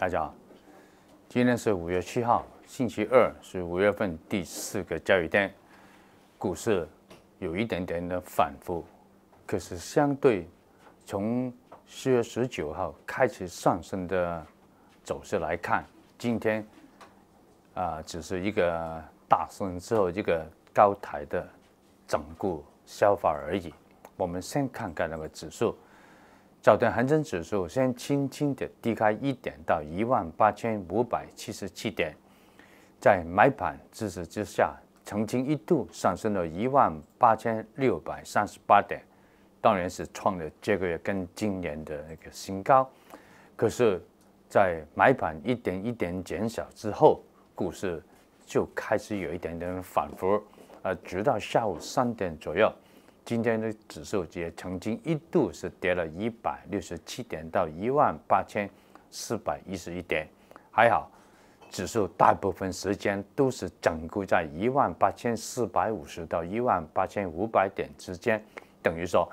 大家好，今天是五月七号，星期二，是五月份第四个交易天。股市有一点点的反复，可是相对从四月十九号开始上升的走势来看，今天啊，只是一个大升之后一个高台的整固消化而已。我们先看看那个指数。早段恒生指数先轻轻的低开一点到一万八千五百七十七点，在买盘支持之下，曾经一度上升了一万八千六百三十八点，当然是创了这个月跟今年的那个新高。可是，在买盘一点一点减小之后，股市就开始有一点点反复，呃，直到下午三点左右。今天的指数也曾经一度是跌了一百六十七点到一万八千四百一十一点，还好，指数大部分时间都是整固在一万八千四百五十到一万八千五百点之间，等于说，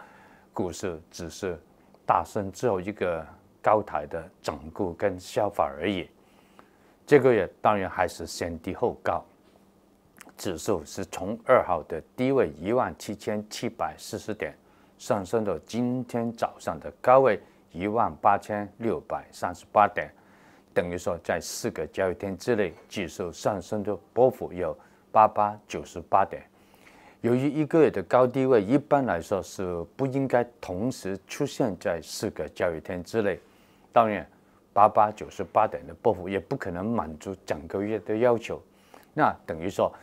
股市只是大升之后一个高台的整固跟消化而已，这个也当然还是先低后高。指数是从二号的低位一万七千七百四十点上升到今天早上的高位一万八千六百三十八点，等于说在四个交易天之内，指数上升的波幅有八八九十八点。由于一个月的高低位一般来说是不应该同时出现在四个交易天之内，当然八八九十八点的波幅也不可能满足整个月的要求，那等于说。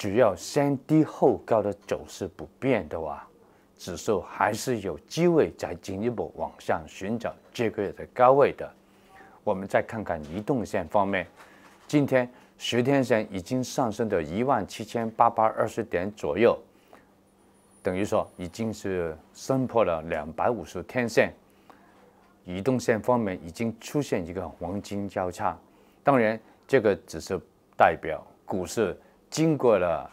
只要先低后高的走势不变的话，指数还是有机会再进一步往上寻找这个月的高位的。我们再看看移动线方面，今天十天线已经上升到一万七千八百二十点左右，等于说已经是升破了两百五十天线。移动线方面已经出现一个黄金交叉，当然这个只是代表股市。经过了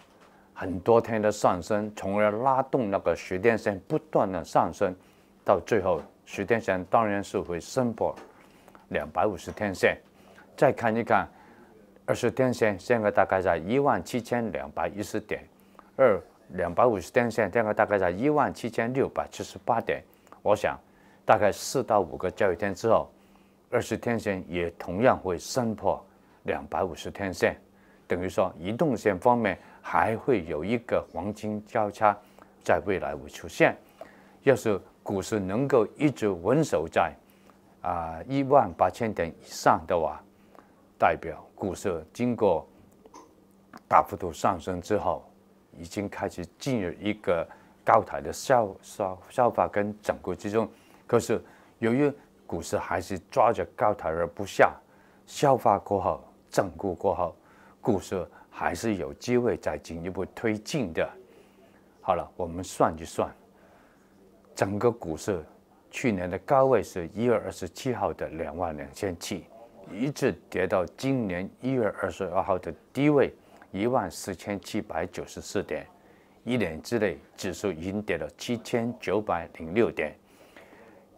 很多天的上升，从而拉动那个时间线不断的上升，到最后时间线当然是会升破两百五十天线。再看一看二十天线，现在大概在一万七千两百一十点二，两百五十天线，现在大概在一万七千六百七十八点。我想，大概四到五个交易天之后，二十天线也同样会升破两百五十天线。等于说，移动线方面还会有一个黄金交叉，在未来会出现。要是股市能够一直稳守在啊一万八千点以上的话，代表股市经过大幅度上升之后，已经开始进入一个高台的消消消化跟整固之中。可是，由于股市还是抓着高台而不下，消化过后，整固过后。股市还是有机会再进一步推进的。好了，我们算一算，整个股市去年的高位是一月二十七号的两万两千七，一直跌到今年一月二十二号的低位一万四千七百九十四点，一年之内指数已经跌了七千九百零六点。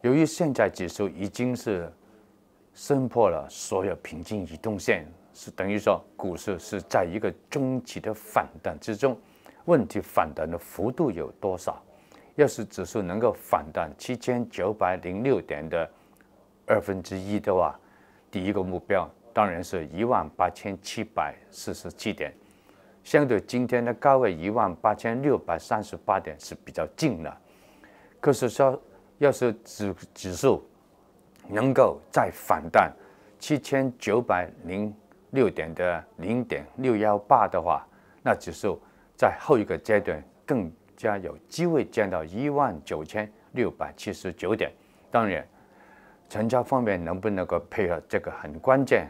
由于现在指数已经是升破了所有平均移动线。是等于说，股市是在一个中期的反弹之中。问题反弹的幅度有多少？要是指数能够反弹七千九百零六点的二分之一的话，第一个目标当然是一万八千七百四十七点，相对今天的高位一万八千六百三十八点是比较近了。可是说，要是指指数能够再反弹七千九百零。六点的零点六幺八的话，那指数在后一个阶段更加有机会见到一万九千六百七十九点。当然，成交方面能不能够配合这个很关键。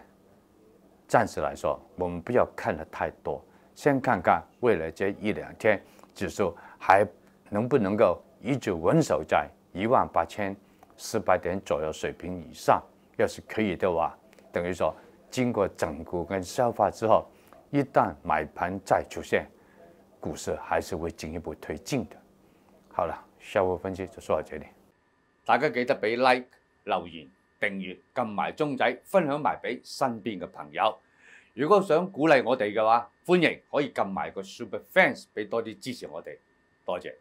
暂时来说，我们不要看的太多，先看看未来这一两天指数还能不能够一直稳守在一万八千四百点左右水平以上。要是可以的话，等于说。经过整固跟消化之后，一旦买盘再出现，股市还是会进一步推进的。好了，下午分析就说到这里。大家记得俾 like、留言、订阅、揿埋钟仔、分享埋俾身边嘅朋友。如果想鼓励我哋嘅话，欢迎可以揿埋个 super fans 俾多啲支持我哋，多谢。